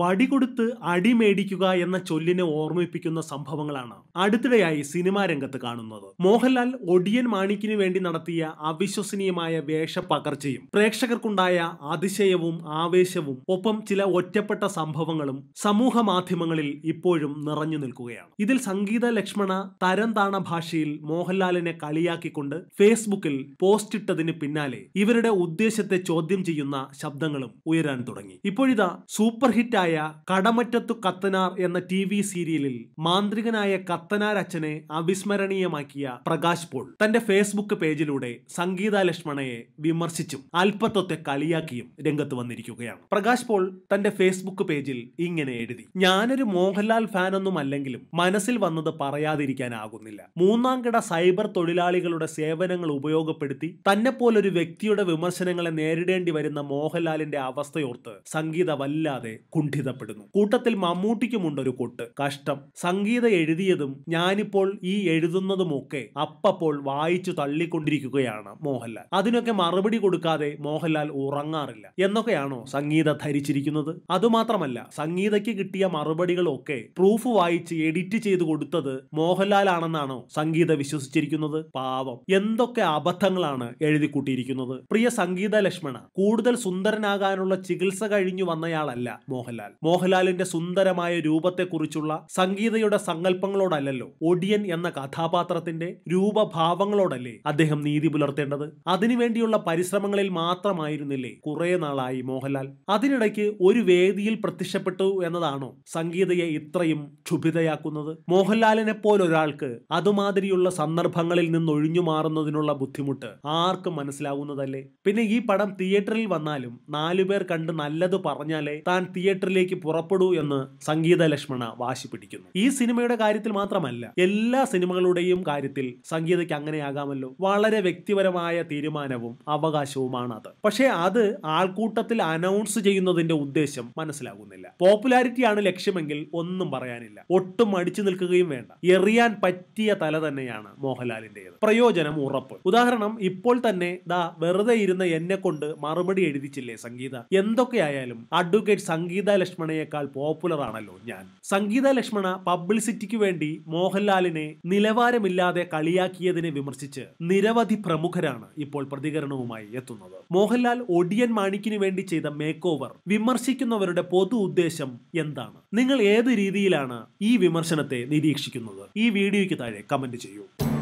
വടികൊടുത്ത് അടിമേടിക്കുക എന്ന ചൊല്ലിനെ ഓർമ്മിപ്പിക്കുന്ന സംഭവങ്ങളാണ് അടുത്തിടെയായി സിനിമാ രംഗത്ത് കാണുന്നത് മോഹൻലാൽ ഒടിയൻ മാണിക്കിനു വേണ്ടി നടത്തിയ അവിശ്വസനീയമായ വേഷപ്പകർച്ചയും പ്രേക്ഷകർക്കുണ്ടായ അതിശയവും ആവേശവും ഒപ്പം ചില ഒറ്റപ്പെട്ട സംഭവങ്ങളും സമൂഹ മാധ്യമങ്ങളിൽ ഇപ്പോഴും നിറഞ്ഞു നിൽക്കുകയാണ് ഇതിൽ സംഗീത ലക്ഷ്മണ തരംതാണ ഭാഷയിൽ മോഹൻലാലിനെ കളിയാക്കിക്കൊണ്ട് ഫേസ്ബുക്കിൽ പോസ്റ്റ് പിന്നാലെ ഇവരുടെ ഉദ്ദേശത്തെ ചോദ്യം ചെയ്യുന്ന ശബ്ദങ്ങളും ഉയരാൻ തുടങ്ങി ഇപ്പോഴിതാ സൂപ്പർ ഹിറ്റ് ഹിറ്റായ കടമറ്റത്തു കത്തനാർ എന്ന ടി വി സീരിയലിൽ മാന്ത്രികനായ കത്തനാർ അച്ഛനെ അവിസ്മരണീയമാക്കിയ പ്രകാശ് പോൾ തന്റെ ഫേസ്ബുക്ക് പേജിലൂടെ സംഗീത ലക്ഷ്മണയെ വിമർശിച്ചും അല്പത്വത്തെ കളിയാക്കിയും രംഗത്ത് വന്നിരിക്കുകയാണ് പ്രകാശ് പോൾ തന്റെ ഫേസ്ബുക്ക് പേജിൽ ഇങ്ങനെ എഴുതി ഞാനൊരു മോഹൻലാൽ ഫാനൊന്നും അല്ലെങ്കിലും മനസ്സിൽ വന്നത് പറയാതിരിക്കാനാകുന്നില്ല മൂന്നാം കിട സൈബർ തൊഴിലാളികളുടെ സേവനങ്ങൾ ഉപയോഗപ്പെടുത്തി തന്നെ പോലൊരു വ്യക്തിയുടെ വിമർശനങ്ങളെ നേരിടേണ്ടി വരുന്ന മോഹൻലാലിന്റെ അവസ്ഥയോർത്ത് സംഗീത വല്ലാതെ കുണ്ഠിതപ്പെടുന്നു കൂട്ടത്തിൽ മമ്മൂട്ടിക്കുമുണ്ടൊരു ഒരു കൊട്ട് കഷ്ടം സംഗീതം എഴുതിയതും ഞാനിപ്പോൾ ഈ എഴുതുന്നതുമൊക്കെ അപ്പപ്പോൾ വായിച്ചു തള്ളിക്കൊണ്ടിരിക്കുകയാണ് മോഹൻലാൽ അതിനൊക്കെ മറുപടി കൊടുക്കാതെ മോഹൻലാൽ ഉറങ്ങാറില്ല എന്നൊക്കെയാണോ സംഗീത ധരിച്ചിരിക്കുന്നത് അതുമാത്രമല്ല സംഗീതയ്ക്ക് കിട്ടിയ മറുപടികളൊക്കെ പ്രൂഫ് വായിച്ച് എഡിറ്റ് ചെയ്ത് കൊടുത്തത് മോഹൻലാലാണെന്നാണോ സംഗീത വിശ്വസിച്ചിരിക്കുന്നത് പാവം എന്തൊക്കെ അബദ്ധങ്ങളാണ് എഴുതിക്കൂട്ടിയിരിക്കുന്നത് പ്രിയ സംഗീത ലക്ഷ്മണ കൂടുതൽ സുന്ദരനാകാനുള്ള ചികിത്സ കഴിഞ്ഞു വന്നയാളല്ല മോഹൻലാൽ മോഹൻലാൽ മോഹൻലാലിന്റെ സുന്ദരമായ രൂപത്തെക്കുറിച്ചുള്ള സംഗീതയുടെ സങ്കല്പങ്ങളോടല്ലോ ഒടിയൻ എന്ന കഥാപാത്രത്തിന്റെ രൂപഭാവങ്ങളോടല്ലേ അദ്ദേഹം നീതി പുലർത്തേണ്ടത് അതിനുവേണ്ടിയുള്ള പരിശ്രമങ്ങളിൽ മാത്രമായിരുന്നില്ലേ കുറെ നാളായി മോഹൻലാൽ അതിനിടയ്ക്ക് ഒരു വേദിയിൽ പ്രത്യക്ഷപ്പെട്ടു എന്നതാണോ സംഗീതയെ ഇത്രയും ക്ഷുഭിതയാക്കുന്നത് മോഹൻലാലിനെ പോലൊരാൾക്ക് അതുമാതിരിയുള്ള സന്ദർഭങ്ങളിൽ നിന്ന് ഒഴിഞ്ഞു മാറുന്നതിനുള്ള ബുദ്ധിമുട്ട് ആർക്കും മനസ്സിലാവുന്നതല്ലേ പിന്നെ ഈ പടം തിയേറ്ററിൽ വന്നാലും നാലുപേർ കണ്ട് നല്ലത് പറഞ്ഞാലേ താൻ തിയേറ്റർ തിയേറ്ററിലേക്ക് പുറപ്പെടൂ എന്ന് സംഗീത ലക്ഷ്മണ വാശി പിടിക്കുന്നു ഈ സിനിമയുടെ കാര്യത്തിൽ മാത്രമല്ല എല്ലാ സിനിമകളുടെയും കാര്യത്തിൽ സംഗീതയ്ക്ക് അങ്ങനെയാകാമല്ലോ വളരെ വ്യക്തിപരമായ തീരുമാനവും അവകാശവുമാണ് അത് പക്ഷേ അത് ആൾക്കൂട്ടത്തിൽ അനൗൺസ് ചെയ്യുന്നതിന്റെ ഉദ്ദേശം മനസ്സിലാകുന്നില്ല പോപ്പുലാരിറ്റിയാണ് ലക്ഷ്യമെങ്കിൽ ഒന്നും പറയാനില്ല ഒട്ടും അടിച്ചു നിൽക്കുകയും വേണ്ട എറിയാൻ പറ്റിയ തല തന്നെയാണ് മോഹൻലാലിന്റേത് പ്രയോജനം ഉറപ്പ് ഉദാഹരണം ഇപ്പോൾ തന്നെ ദാ വെറുതെ ഇരുന്ന എന്നെ കൊണ്ട് മറുപടി എഴുതിച്ചില്ലേ സംഗീത എന്തൊക്കെയായാലും അഡ്വക്കേറ്റ് സംഗീത ലക്ഷ്മണയേക്കാൾ പോപ്പുലർ ആണല്ലോ ഞാൻ സംഗീത ലക്ഷ്മണ പബ്ലിസിറ്റിക്ക് വേണ്ടി മോഹൻലാലിനെ നിലവാരമില്ലാതെ കളിയാക്കിയതിനെ വിമർശിച്ച് നിരവധി പ്രമുഖരാണ് ഇപ്പോൾ പ്രതികരണവുമായി എത്തുന്നത് മോഹൻലാൽ ഒടിയൻ മാണിക്കിന് വേണ്ടി ചെയ്ത മേക്ക് ഓവർ വിമർശിക്കുന്നവരുടെ പൊതു ഉദ്ദേശം എന്താണ് നിങ്ങൾ ഏത് രീതിയിലാണ് ഈ വിമർശനത്തെ നിരീക്ഷിക്കുന്നത് ഈ വീഡിയോയ്ക്ക് താഴെ കമന്റ് ചെയ്യൂ